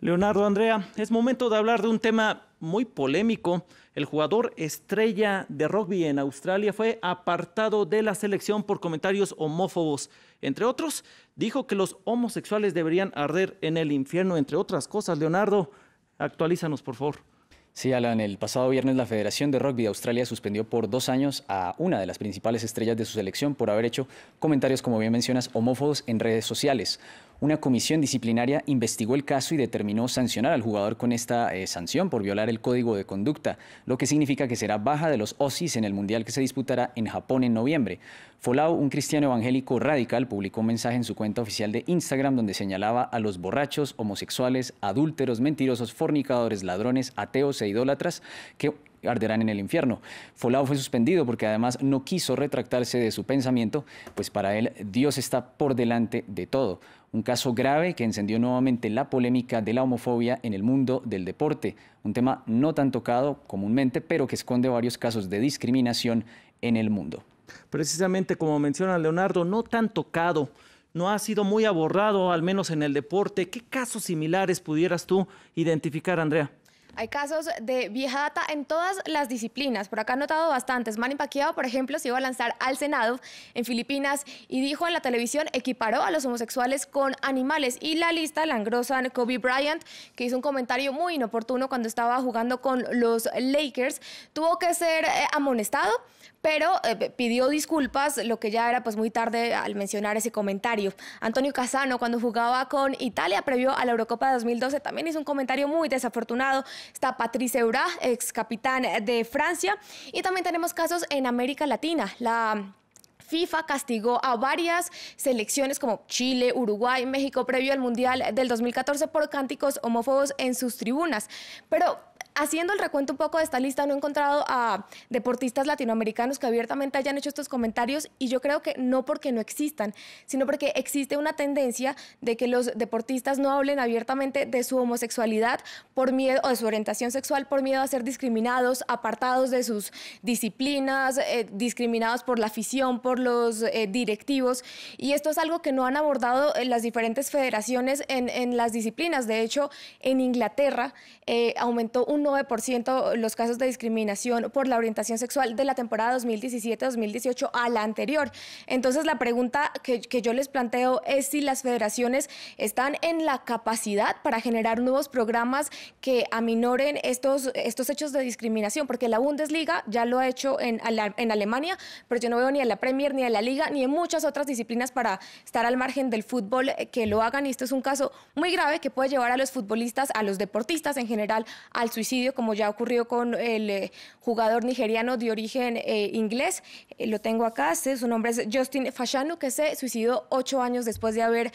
Leonardo Andrea, es momento de hablar de un tema muy polémico. El jugador estrella de rugby en Australia fue apartado de la selección por comentarios homófobos. Entre otros, dijo que los homosexuales deberían arder en el infierno, entre otras cosas. Leonardo, actualízanos, por favor. Sí, Alan, el pasado viernes la Federación de Rugby de Australia suspendió por dos años a una de las principales estrellas de su selección por haber hecho comentarios, como bien mencionas, homófobos en redes sociales. Una comisión disciplinaria investigó el caso y determinó sancionar al jugador con esta eh, sanción por violar el código de conducta, lo que significa que será baja de los OSIS en el Mundial que se disputará en Japón en noviembre. Folao, un cristiano evangélico radical, publicó un mensaje en su cuenta oficial de Instagram donde señalaba a los borrachos, homosexuales, adúlteros, mentirosos, fornicadores, ladrones, ateos e idólatras que arderán en el infierno. Folao fue suspendido porque además no quiso retractarse de su pensamiento, pues para él Dios está por delante de todo. Un caso grave que encendió nuevamente la polémica de la homofobia en el mundo del deporte, un tema no tan tocado comúnmente, pero que esconde varios casos de discriminación en el mundo. Precisamente como menciona Leonardo, no tan tocado no ha sido muy abordado, al menos en el deporte. ¿Qué casos similares pudieras tú identificar, Andrea? Hay casos de vieja data en todas las disciplinas. Por acá han notado bastantes. Manny Pacquiao, por ejemplo, se iba a lanzar al Senado en Filipinas y dijo en la televisión equiparó a los homosexuales con animales. Y la lista la engrosan Kobe Bryant, que hizo un comentario muy inoportuno cuando estaba jugando con los Lakers. Tuvo que ser eh, amonestado pero eh, pidió disculpas, lo que ya era pues muy tarde al mencionar ese comentario. Antonio Casano, cuando jugaba con Italia previo a la Eurocopa de 2012, también hizo un comentario muy desafortunado Está Patrice Eura, ex capitán de Francia. Y también tenemos casos en América Latina. La FIFA castigó a varias selecciones como Chile, Uruguay, México previo al Mundial del 2014 por cánticos homófobos en sus tribunas. Pero haciendo el recuento un poco de esta lista, no he encontrado a deportistas latinoamericanos que abiertamente hayan hecho estos comentarios y yo creo que no porque no existan, sino porque existe una tendencia de que los deportistas no hablen abiertamente de su homosexualidad por miedo o de su orientación sexual por miedo a ser discriminados, apartados de sus disciplinas, eh, discriminados por la afición, por los eh, directivos y esto es algo que no han abordado las diferentes federaciones en, las disciplinas. De hecho, en Inglaterra eh, aumentó un 9% los casos de discriminación por la orientación sexual de la temporada 2017-2018 a la anterior. Entonces la pregunta que, yo les planteo es si las federaciones están en la capacidad para generar nuevos programas que aminoren estos, estos hechos de discriminación, porque la Bundesliga ya lo ha hecho en, en Alemania, pero yo no veo ni en la Premier, ni en la Liga, ni en muchas otras disciplinas para estar al margen del fútbol eh, que lo hagan. Y esto es un caso muy grave que puede llevar a los futbolistas, a los deportistas en general, al suicidio como ya ocurrió con el eh, jugador nigeriano de origen eh, inglés. Eh, lo tengo acá, este, su nombre es Justin Fashanu, que se suicidó ocho años después de haber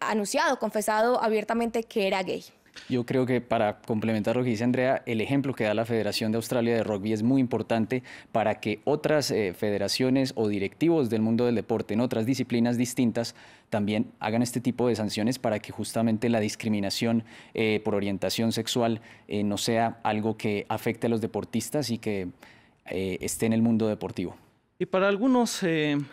anunciado, confesado abiertamente que era gay. Yo creo que para complementar lo que dice Andrea, el ejemplo que da la Federación de Australia de Rugby es muy importante para que otras eh, federaciones o directivos del mundo del deporte en otras disciplinas distintas también hagan este tipo de sanciones para que justamente la discriminación eh, por orientación sexual eh, no sea algo que afecte a los deportistas y que esté en el mundo deportivo. Y para algunos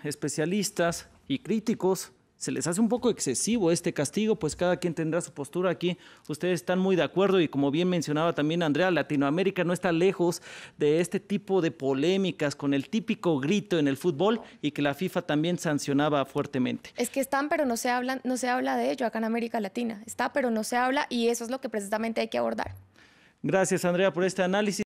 especialistas y críticos, se les hace un poco excesivo este castigo, pues cada quien tendrá su postura aquí. Ustedes están muy de acuerdo y como bien mencionaba también Andrea, Latinoamérica no está lejos de este tipo de polémicas con el típico grito en el fútbol y que la FIFA también sancionaba fuertemente. Es que están, pero no se hablan, no se habla de ello acá en América Latina. Está, pero no se habla y eso es lo que precisamente hay que abordar. Gracias Andrea por este análisis.